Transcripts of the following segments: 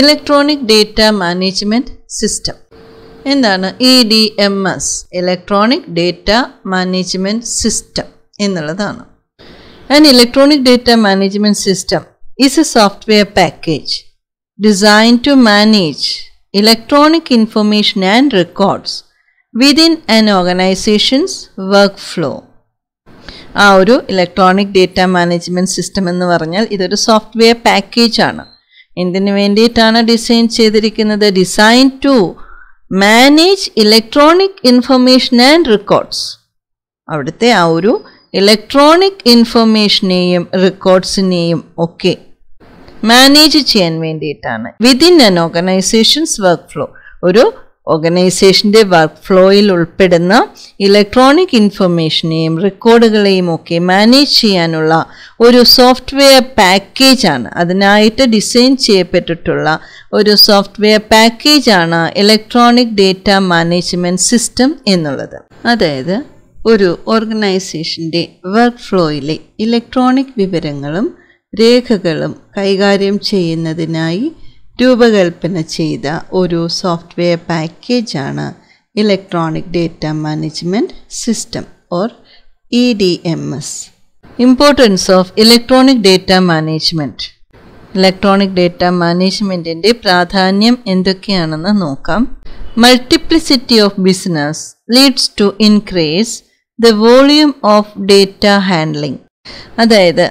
electronic data management system എന്താണ് E D M S electronic data management system എന്നുള്ളതാണ് an electronic data management system is a software package design to manage electronic information and records within an organisation's work flow ആ ഒരു electronic data management system എന്ന് പറഞ്ഞാൽ ഇതൊരു software പാക്കേജാണ് എന്തിനു വേണ്ടിയിട്ടാണ് design ചെയ്തിരിക്കുന്നത് design to manage electronic information and records അവിടുത്തെ ആ ഒരു ഇലക്ട്രോണിക് ഇൻഫർമേഷനെയും റെക്കോർഡ്സിനെയും ഒക്കെ മാനേജ് ചെയ്യാൻ വേണ്ടിയിട്ടാണ് വിതിൻ അൻ ഓർഗനൈസേഷൻസ് വർക്ക് ഫ്ലോ ഒരു ഓർഗനൈസേഷൻ്റെ വർക്ക് ഫ്ലോയിൽ ഉൾപ്പെടുന്ന ഇലക്ട്രോണിക് ഇൻഫർമേഷനെയും റെക്കോർഡുകളെയും ഒക്കെ മാനേജ് ചെയ്യാനുള്ള ഒരു സോഫ്റ്റ്വെയർ പാക്കേജാണ് അതിനായിട്ട് ഡിസൈൻ ചെയ്യപ്പെട്ടിട്ടുള്ള ഒരു സോഫ്റ്റ്വെയർ പാക്കേജാണ് ഇലക്ട്രോണിക് ഡേറ്റ മാനേജ്മെൻറ്റ് സിസ്റ്റം എന്നുള്ളത് അതായത് ഒരു ഓർഗനൈസേഷൻ്റെ വർക്ക് ഫ്ലോയിലെ ഇലക്ട്രോണിക് വിവരങ്ങളും രേഖകളും കൈകാര്യം ചെയ്യുന്നതിനായി രൂപകൽപ്പന ചെയ്ത ഒരു സോഫ്റ്റ്വെയർ പാക്കേജാണ് electronic data management system or E D M S importance of electronic data management electronic data മാനേജ്മെൻറ്റിൻ്റെ പ്രാധാന്യം എന്തൊക്കെയാണെന്ന് നോക്കാം multiplicity of business leads to increase the volume of data handling അതായത്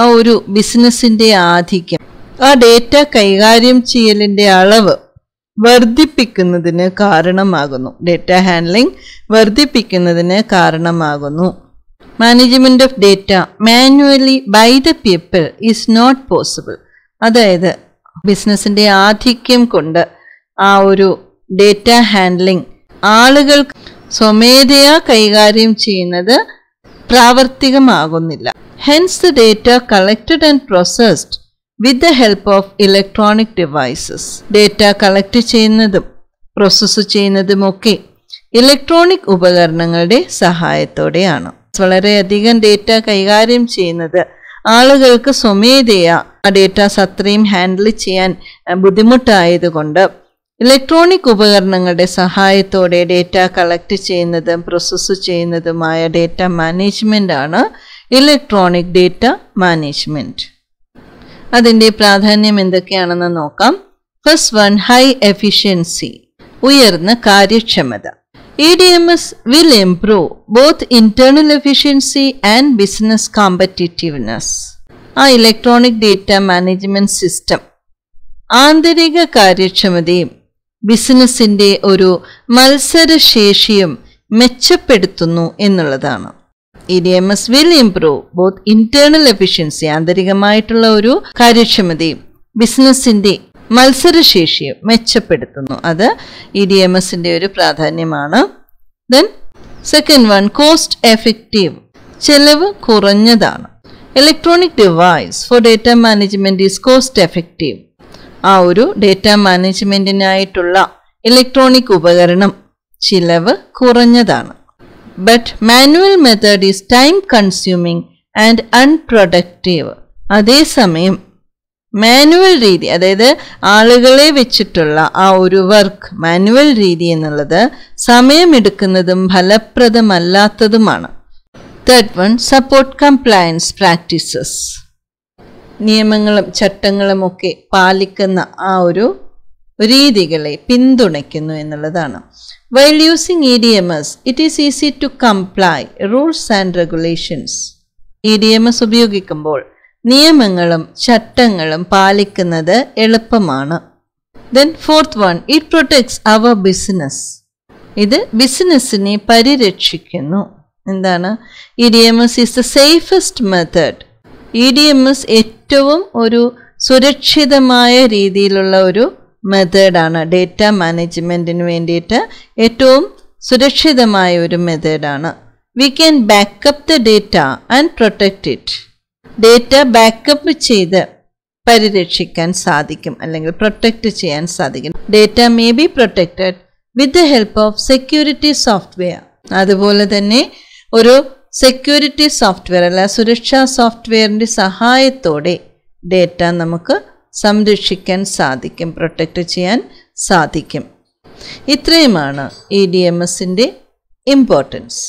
ആ ഒരു ബിസിനസ്സിൻ്റെ ആധിക്യം ആ ഡേറ്റ കൈകാര്യം ചെയ്യലിൻ്റെ അളവ് വർദ്ധിപ്പിക്കുന്നതിന് കാരണമാകുന്നു ഡേറ്റ ഹാൻഡ്ലിംഗ് വർദ്ധിപ്പിക്കുന്നതിന് കാരണമാകുന്നു management of data manually by the people is not possible അതായത് ബിസിനസ്സിൻ്റെ ആധിക്യം കൊണ്ട് ആ ഒരു ഡേറ്റ ഹാൻഡ്ലിംഗ് ആളുകൾ സ്വമേധയാ കൈകാര്യം ചെയ്യുന്നത് പ്രാവർത്തികമാകുന്നില്ല hence the data collected and processed with the help of electronic devices data collect ചെയ്യുന്നതും പ്രോസസ്സ് ചെയ്യുന്നതുമൊക്കെ ഇലക്ട്രോണിക് ഉപകരണങ്ങളുടെ സഹായത്തോടെയാണ് വളരെയധികം ഡേറ്റ കൈകാര്യം ചെയ്യുന്നത് ആളുകൾക്ക് സ്വമേധയാ ആ ഡേറ്റാസ് അത്രയും ഹാൻഡിൽ ചെയ്യാൻ ബുദ്ധിമുട്ടായതുകൊണ്ട് ഇലക്ട്രോണിക് ഉപകരണങ്ങളുടെ സഹായത്തോടെ ഡേറ്റ കളക്ട് ചെയ്യുന്നതും പ്രോസസ്സ് ചെയ്യുന്നതുമായ ഡേറ്റ മാനേജ്മെൻ്റ് ആണ് ഇലക്ട്രോണിക് ഡേറ്റ മാനേജ്മെൻറ്റ് അതിൻ്റെ പ്രാധാന്യം എന്തൊക്കെയാണെന്ന് നോക്കാം ഫസ്റ്റ് വൺ ഹൈ എഫിഷ്യൻസി ഉയർന്ന കാര്യക്ഷമത E D M S will improve both internal efficiency and business competitiveness ആ ഇലക്ട്രോണിക് ഡേറ്റ മാനേജ്മെന്റ് സിസ്റ്റം ആന്തരിക കാര്യക്ഷമതയും ബിസിനസിന്റെ ഒരു മത്സരശേഷിയും മെച്ചപ്പെടുത്തുന്നു എന്നുള്ളതാണ് E D M S will improve both internal efficiency ആന്തരികമായിട്ടുള്ള ഒരു കാര്യക്ഷമതയും ബിസിനസ്സിന്റെ മത്സരശേഷിയും മെച്ചപ്പെടുത്തുന്നു അത് ഇ ഡി എം എസിന്റെ ഒരു പ്രാധാന്യമാണ് then second one cost effective ചെലവ് കുറഞ്ഞതാണ് electronic device for data management is cost effective ആ ഒരു ഡേറ്റ മാനേജ്മെന്റിനായിട്ടുള്ള ഇലക്ട്രോണിക് ഉപകരണം ചിലവ് കുറഞ്ഞതാണ് but manual method is time consuming and unproductive അതേസമയം മാനുവൽ രീതി അതായത് ആളുകളെ വെച്ചിട്ടുള്ള ആ ഒരു വർക്ക് മാനുവൽ രീതി എന്നുള്ളത് സമയമെടുക്കുന്നതും ഫലപ്രദമല്ലാത്തതുമാണ് third one support compliance practices നിയമങ്ങളും ചട്ടങ്ങളും ഒക്കെ പാലിക്കുന്ന ആ ഒരു രീതികളെ പിന്തുണയ്ക്കുന്നു എന്നുള്ളതാണ് while using E D M S it is easy to comply rules and regulations E D M S ഉപയോഗിക്കുമ്പോൾ നിയമങ്ങളും ചട്ടങ്ങളും പാലിക്കുന്നത് എളുപ്പമാണ് then fourth one it protects our business ഇത് ബിസിനസ്സിനെ പരിരക്ഷിക്കുന്നു എന്താണ് E D M S is the safest method E D M S ഏറ്റവും ഒരു സുരക്ഷിതമായ രീതിയിലുള്ള ഒരു മെത്തേഡാണ് ഡേറ്റ മാനേജ്മെൻറ്റിന് വേണ്ടിയിട്ട് ഏറ്റവും സുരക്ഷിതമായ ഒരു മെത്തേഡാണ് we can backup the data and protect it data backup ചെയ്ത് പരിരക്ഷിക്കാൻ സാധിക്കും അല്ലെങ്കിൽ പ്രൊട്ടക്റ്റ് ചെയ്യാൻ സാധിക്കും data may be protected with the help of security software അതുപോലെ തന്നെ ഒരു സെക്യൂരിറ്റി സോഫ്റ്റ്വെയർ അല്ല സുരക്ഷാ സോഫ്റ്റ്വെയറിൻ്റെ സഹായത്തോടെ ഡേറ്റ നമുക്ക് സംരക്ഷിക്കാൻ സാധിക്കും പ്രൊട്ടക്റ്റ് ചെയ്യാൻ സാധിക്കും ഇത്രയുമാണ് ഇ ഡി എം എസിൻ്റെ ഇമ്പോർട്ടൻസ്